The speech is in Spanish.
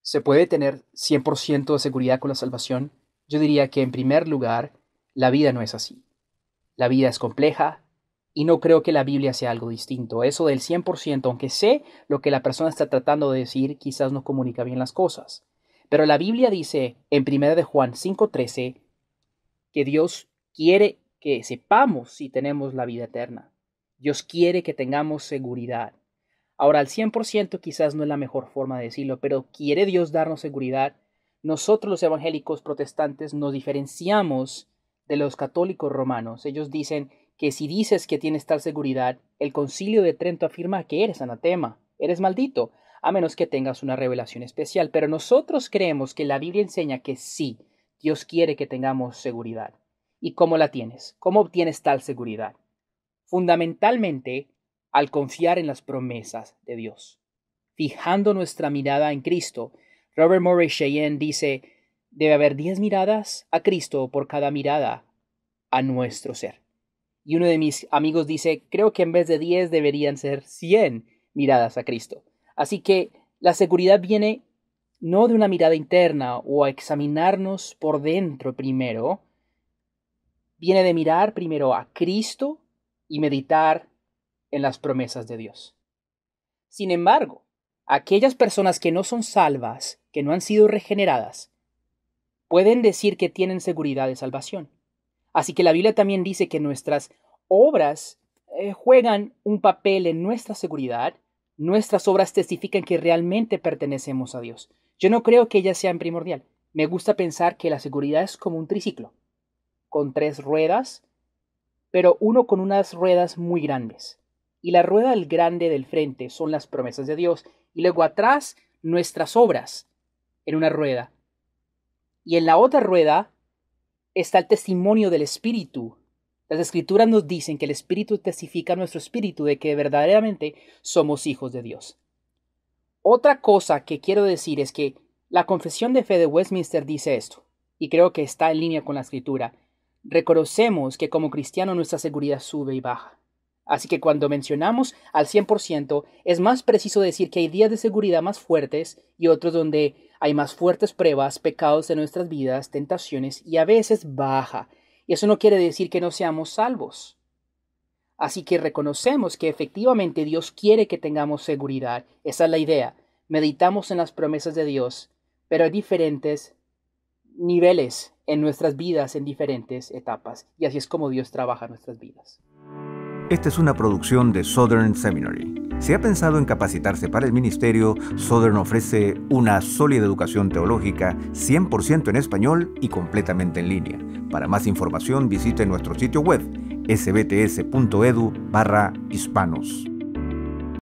¿Se puede tener 100% de seguridad con la salvación? Yo diría que en primer lugar, la vida no es así. La vida es compleja y no creo que la Biblia sea algo distinto. Eso del 100%, aunque sé lo que la persona está tratando de decir, quizás no comunica bien las cosas. Pero la Biblia dice en 1 de Juan 5:13 que Dios quiere que sepamos si tenemos la vida eterna. Dios quiere que tengamos seguridad. Ahora, al 100% quizás no es la mejor forma de decirlo, pero quiere Dios darnos seguridad. Nosotros los evangélicos protestantes nos diferenciamos de los católicos romanos. Ellos dicen que si dices que tienes tal seguridad, el concilio de Trento afirma que eres anatema, eres maldito, a menos que tengas una revelación especial. Pero nosotros creemos que la Biblia enseña que sí, Dios quiere que tengamos seguridad. ¿Y cómo la tienes? ¿Cómo obtienes tal seguridad? fundamentalmente al confiar en las promesas de Dios. Fijando nuestra mirada en Cristo, Robert Murray Cheyenne dice, debe haber diez miradas a Cristo por cada mirada a nuestro ser. Y uno de mis amigos dice, creo que en vez de diez deberían ser cien miradas a Cristo. Así que la seguridad viene no de una mirada interna o a examinarnos por dentro primero, viene de mirar primero a Cristo y meditar en las promesas de Dios. Sin embargo, aquellas personas que no son salvas, que no han sido regeneradas, pueden decir que tienen seguridad de salvación. Así que la Biblia también dice que nuestras obras eh, juegan un papel en nuestra seguridad, nuestras obras testifican que realmente pertenecemos a Dios. Yo no creo que ellas sean primordial. Me gusta pensar que la seguridad es como un triciclo, con tres ruedas, pero uno con unas ruedas muy grandes. Y la rueda del grande del frente son las promesas de Dios, y luego atrás nuestras obras en una rueda. Y en la otra rueda está el testimonio del Espíritu. Las escrituras nos dicen que el Espíritu testifica a nuestro Espíritu de que verdaderamente somos hijos de Dios. Otra cosa que quiero decir es que la confesión de fe de Westminster dice esto, y creo que está en línea con la escritura Reconocemos que como cristiano nuestra seguridad sube y baja. Así que cuando mencionamos al 100%, es más preciso decir que hay días de seguridad más fuertes y otros donde hay más fuertes pruebas, pecados de nuestras vidas, tentaciones y a veces baja. Y eso no quiere decir que no seamos salvos. Así que reconocemos que efectivamente Dios quiere que tengamos seguridad. Esa es la idea. Meditamos en las promesas de Dios, pero hay diferentes niveles en nuestras vidas en diferentes etapas. Y así es como Dios trabaja nuestras vidas. Esta es una producción de Southern Seminary. Si ha pensado en capacitarse para el ministerio, Southern ofrece una sólida educación teológica 100% en español y completamente en línea. Para más información visite nuestro sitio web sbts.edu hispanos.